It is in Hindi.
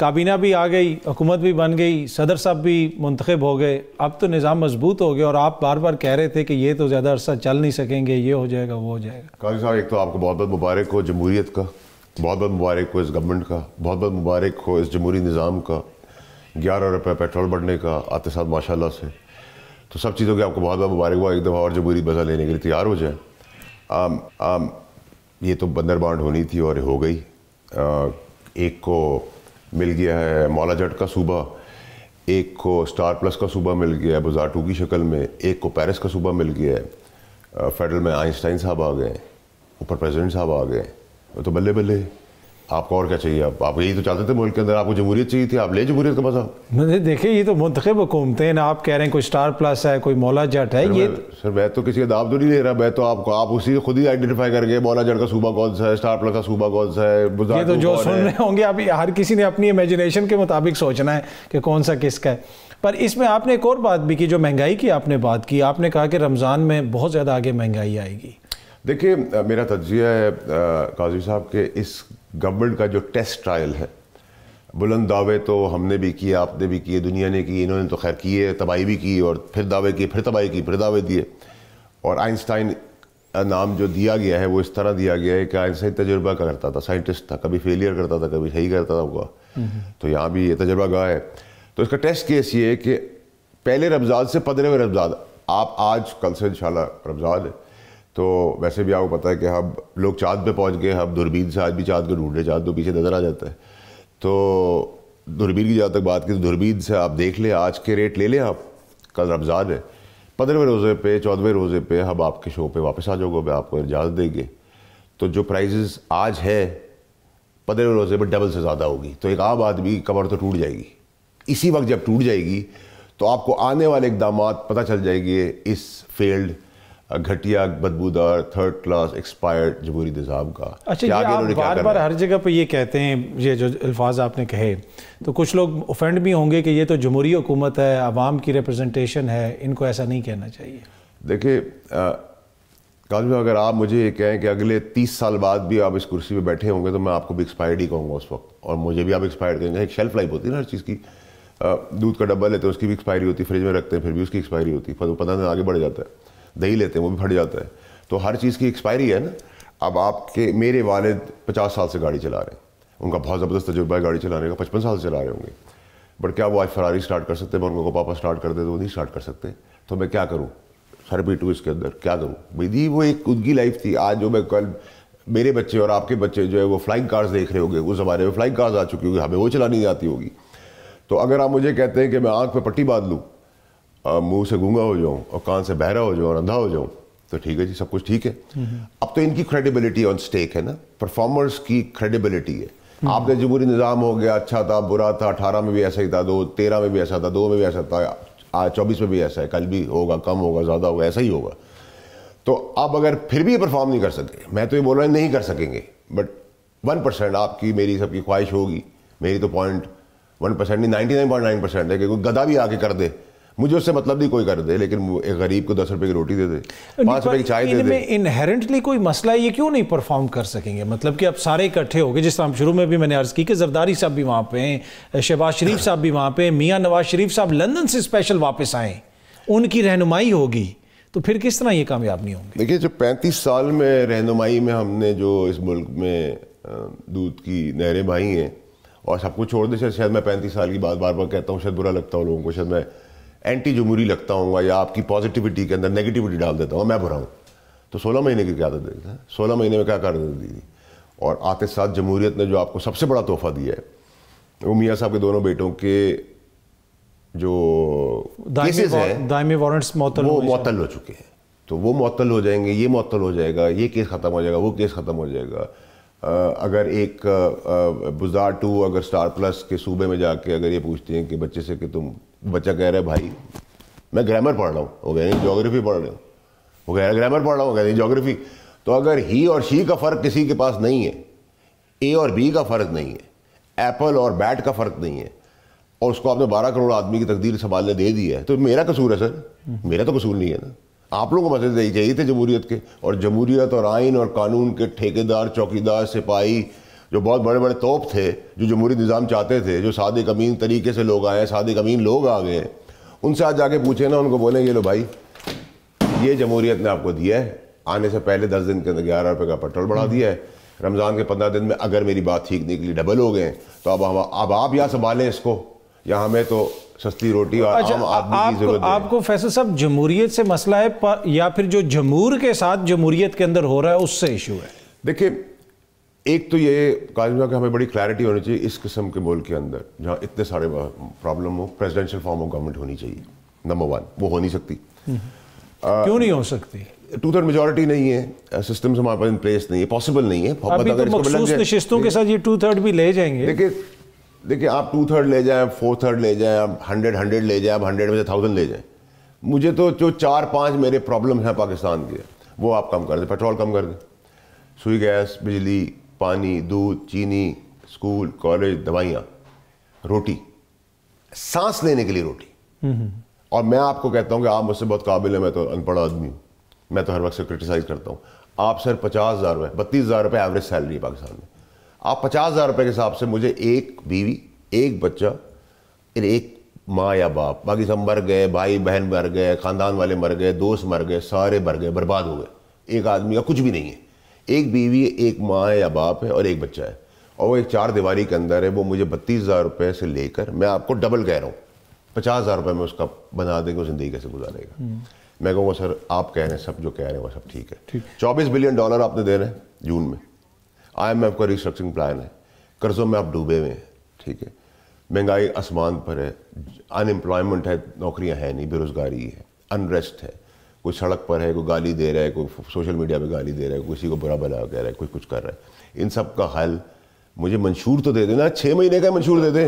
काबीना भी आ गई हुकूमत भी बन गई सदर साहब भी मंतखब हो गए अब तो निज़ाम मजबूत हो गया और आप बार बार कह रहे थे कि ये तो ज़्यादा अरसा चल नहीं सकेंगे ये हो जाएगा वो हो जाएगा काजी साहब एक तो आपको बहुत बहुत मुबारक हो जमहूरीत का बहुत बहुत मुबारक हो इस गवर्नमेंट का बहुत बहुत मुबारक हो इस जमहूरी निज़ाम का ग्यारह रुपये पेट्रोल बढ़ने का आते साथ माशाला से तो सब चीज़ों की आपको बहुत बहुत मुबारक हुआ एक दफ़ा और जमहूरी मज़ा लेने के लिए तैयार हो जाए आम आम ये तो बंदर बांट होनी थी और हो गई एक को मिल गया है मौला जट का सूबा एक को स्टार प्लस का सूबा मिल गया है बुजाटू की शक्ल में एक को पेरिस का सूबा मिल गया है फेडरल में आइंस्टाइन साहब आ गए ऊपर प्रेसिडेंट साहब आ गए तो बल्ले बल्ले आपको और क्या चाहिए आप यही तो चाहते थे मुल्क के अंदर आपको जमहूरियत चाहिए थी आप ले जमहूरियत का मजा मैंने देखे ये तो मुंतब हुकूमतें हैं ना आप कह रहे हैं कोई स्टार प्लस है कोई मौला जट है ये सर मैं तो किसी का दाव तो नहीं ले रहा मैं तो आपको आप उसी खुद ही आइडेंटिफाई करके मौला जट का सूबा कौन सा है स्टार प्लस का सूबा कौन सा है ये तो जो सुन रहे होंगे आप हर किसी ने अपनी इमेजिनेशन के मुताबिक सोचना है कि कौन सा किसका है पर इसमें आपने एक और बात भी की जो महंगाई की आपने बात की आपने कहा कि रमज़ान में बहुत ज़्यादा आगे महंगाई आएगी देखिए मेरा तजिया है काजी साहब के इस गवर्नमेंट का जो टेस्ट ट्रायल है बुलंद दावे तो हमने भी किए आपने भी किए दुनिया ने किए इन्होंने तो खैर किए तबाही भी की और फिर दावे किए फिर तबाही की फिर दावे दिए और आइंस्टाइन नाम जो दिया गया है वो इस तरह दिया गया है कि आइंस्टाइन तजर्बा का करता था साइंटिस्ट था कभी फेलियर करता था कभी सही करता था हुआ तो यहाँ भी ये तजर्बा गाह है तो इसका टेस्ट केस ये है कि पहले रमज़ान से पंद्रहवें रमज़ान आप आज कल से इन रमज़ान है तो वैसे भी आपको पता है कि हम लोग चाँद पे पहुंच गए हम दूरबीन से आज भी चाँद को ढूंढ रहे चाँद तो पीछे नज़र आ जाता है तो दूरबीन की जहाँ तक बात की तो दूरबीन से आप देख लें आज के रेट ले लें आप कल रमज़ान है पंद्रहवें रोज़े पे चौदहवें रोज़े पे हम आपके शो पे वापस आ जाओगे मैं आपको इजाज़त देंगे तो जो प्राइजेस आज है पंद्रहवें रोज़े पर डबल से ज़्यादा होगी तो एक आम आदमी कमर तो टूट जाएगी इसी वक्त जब टूट जाएगी तो आपको आने वाले इकदाम पता चल जाएंगे इस फील्ड घटिया बदबूदार थर्ड क्लास एक्सपायर्ड जमहूरी निज़ाम का अच्छा आप बार बार हर जगह पर ये कहते हैं ये जो अल्फाज आपने कहे तो कुछ लोग ओफेंड भी होंगे कि ये तो जमहूरी हुकूमत है आवाम की रिप्रेजेंटेशन है इनको ऐसा नहीं कहना चाहिए देखिए काजमी अगर आप मुझे ये कहें कि अगले तीस साल बाद भी आप इस कुर्सी पर बैठे होंगे तो मैं आपको भी एक्सपायर्ड ही कहूँगा उस वक्त और मुझे भी आप एक्सपायर्ड कहेंगे एक शेल्फ लाइफ होती है ना हर चीज़ की दूध का डब्बा लेते हैं उसकी भी एक्सपायरी होती है फ्रिज में रखते हैं फिर भी उसकी एक्सपायरी होती है पता नहीं आगे बढ़ जाता है दही लेते हैं वो भी फट जाता है तो हर चीज़ की एक्सपायरी है ना अब आपके मेरे वाले पचास साल से गाड़ी चला रहे हैं उनका बहुत ज़बरदस्त तजुर्बा है गाड़ी चलाने का पचपन साल से चला रहे होंगे बट क्या वो आज फरारी स्टार्ट कर सकते हैं मैं उनको पापा स्टार्ट कर दे तो वो नहीं स्टार्ट कर सकते तो मैं क्या करूँ सर टू इसके अंदर क्या करूँ मेरी वो एक खुद की लाइफ थी आज जो मैं कल मेरे बच्चे और आपके बच्चे जो है वो फ्लाइंग कार्स देख रहे होंगे उस ज़माने में फ्लाइंग कार्स आ चुकी होगी हमें वो चलानी आती होगी तो अगर आप मुझे कहते हैं कि मैं आँख पर पट्टी बांध लूँ मुंह से गूंगा हो जाऊं और कान से बहरा हो जाऊं और अंधा हो जाऊं तो ठीक है जी सब कुछ ठीक है अब तो इनकी क्रेडिबिलिटी ऑन स्टेक है ना परफॉर्मर्स की क्रेडिबिलिटी है आपका जमहूरी निज़ाम हो गया अच्छा था बुरा था अठारह में भी ऐसा ही था दो तेरह में भी ऐसा था दो में भी ऐसा था आज चौबीस में भी ऐसा है कल भी होगा कम होगा ज़्यादा होगा ऐसा ही होगा तो आप अगर फिर भी परफॉर्म नहीं कर सके मैं तो ये बोल रहा हूँ नहीं कर सकेंगे बट वन परसेंट आपकी मेरी सबकी ख्वाहिश होगी मेरी तो पॉइंट वन परसेंट नहीं ninety nine point nine percent है कि कोई गधा भी आके कर दे मुझे उससे मतलब नहीं कोई कर दे लेकिन एक गरीब को दस रुपए की रोटी दे दे पाँच रुपए की चाय दे दे इनहेरेंटली कोई मसला ये क्यों नहीं परफॉर्म कर सकेंगे मतलब कि आप सारे इकट्ठे हो गए जिस तरह शुरू में भी मैंने अर्ज़ की कि जरदारी साहब भी वहाँ पे हैं शहबाज शरीफ साहब भी वहाँ पे हैं मियाँ नवाज शरीफ साहब लंदन से स्पेशल वापस आए उनकी रहनुमाई होगी तो फिर किस तरह ये कामयाब नहीं होंगे देखिए जो पैंतीस साल में रहनुमाई में हमने जो इस मुल्क में दूध की नहरें भाई हैं और सबको छोड़ दे शायद मैं पैंतीस साल की बात बार बार कहता हूँ शायद बुरा लगता हो लोगों को शायद मैं एंटी जमूरी लगता हूँ या आपकी पॉजिटिविटी के अंदर नेगेटिविटी डाल देता हूँ मैं बुरा हूँ तो सोलह महीने की क्या देता है सोलह महीने में क्या कर दी और आते साथ जमहूरीत ने जो आपको सबसे बड़ा तोहफा दिया है वो मियाँ साहब के दोनों बेटों के जो केसेस हैं दायमी वारंट्स मुतल वो मुतल हो चुके हैं तो वो मुतल हो जाएंगे ये मुतल हो जाएगा ये केस ख़त्म हो जाएगा वो केस ख़त्म हो जाएगा अगर एक बुजार टू अगर स्टार प्लस के सूबे में जाके अगर ये पूछते हैं कि बच्चे से कि तुम बच्चा कह रहा है भाई मैं ग्रामर पढ़ रहा हूँ वो कह रही जोग्राफी पढ़ रहे हो वो कह रहे ग्रामर पढ़ रहा हूँ कह रही जोग्राफी तो अगर ही और शी का फ़र्क किसी के पास नहीं है ए और बी का फ़र्क नहीं है एप्पल और बैट का फ़र्क नहीं है और उसको आपने बारह करोड़ आदमी की तकदीर संभालने दे दी है तो मेरा कसूर है सर मेरा तो कसूर नहीं है ना आप लोगों को मसले चाहिए थे जमूरीत के और जमहूरीत और आइन और कानून के ठेकेदार चौकीदार सिपाही जो बहुत बड़े बड़े तोप थे जो जमहूरी निज़ाम चाहते थे जो सादे कमीन तरीके से लोग आए सादे कमीन लोग आ गए उनसे आज जाके पूछे ना उनको बोले ये लो भाई ये जमहूरीत ने आपको दिया है आने से पहले दस दिन के अंदर ग्यारह रुपये का पेट्रोल बढ़ा हम्म। दिया है रमज़ान के पंद्रह दिन में अगर मेरी बात ठीक निकली डबल हो गए तो अब हम अब आप यहाँ संभालें इसको या हमें तो सस्ती रोटी और अच्छा, आम आदमी आप, की जरूरत आपको फैसल साहब जमहूरियत से मसला है या फिर जो जमूर के साथ जमहूरियत के अंदर हो रहा है उससे इशू है देखिए एक तो ये काजमा कि हमें बड़ी क्लैरिटी होनी चाहिए इस किस्म के मुल्क के अंदर जहाँ इतने सारे प्रॉब्लम हो प्रेजिडेंशियल फॉर्म ऑफ गवर्नमेंट होनी चाहिए नंबर वन वो हो नहीं सकती हम्म। आ, क्यों नहीं हो सकती टू थर्ड मेजोरिटी नहीं है सिस्टम हमारे पास इन प्लेस नहीं है पॉसिबल नहीं है अभी तो के साथ ये टू थर्ड भी ले जाएंगे देखिए देखिए आप टू थर्ड ले जाएं फोर थर्ड ले जाएं आप हंड्रेड हंड्रेड ले जाएं आप हंड्रेड में से थाउजेंड ले जाएं मुझे तो जो चार पांच मेरे प्रॉब्लम हैं पाकिस्तान के वो आप कम कर दें पेट्रोल कम कर दें सुई गैस बिजली पानी दूध चीनी स्कूल कॉलेज दवाइयाँ रोटी सांस लेने के लिए रोटी और मैं आपको कहता हूँ कि आप मुझसे बहुत काबिल है मैं तो अनपढ़ आदमी हूँ मैं तो हर वक्त से क्रिटिसाइज़ करता हूँ आप सर पचास हज़ार रुपये बत्तीस हज़ार रुपये एवरेज सैलरी है पाकिस्तान में आप पचास हज़ार रुपये के हिसाब से मुझे एक बीवी एक बच्चा एक माँ या बाप बाकी सब मर गए भाई बहन मर गए ख़ानदान वाले मर गए दोस्त मर गए सारे मर गए बर्बाद हो गए एक आदमी का कुछ भी नहीं है एक बीवी एक माँ है या बाप है और एक बच्चा है और वो एक चार दीवारी के अंदर है वो मुझे बत्तीस हज़ार रुपये से लेकर मैं आपको डबल कह रहा हूँ पचास हज़ार रुपये में उसका बना देंगे ज़िंदगी कैसे गुजारेगा हम्म। मैं कहूँगा सर आप कह रहे हैं सब जो कह रहे हैं वो सब ठीक है चौबीस बिलियन डॉलर आपने दे रहे हैं जून में आई एम का रिस्ट्रक्चरिंग प्लान है कर्ज़ों में आप डूबे हुए हैं ठीक है महंगाई आसमान पर है अनएम्प्लॉयमेंट है नौकरियां हैं नहीं बेरोज़गारी है अनरेस्ट है कोई सड़क पर है कोई गाली दे रहा है कोई सोशल मीडिया पे गाली दे रहा है किसी को बुरा बना कह रहा है कोई कुछ कर रहा है इन सब का हल मुझे मंशूर तो दे देना छः महीने का मंशूर दे दें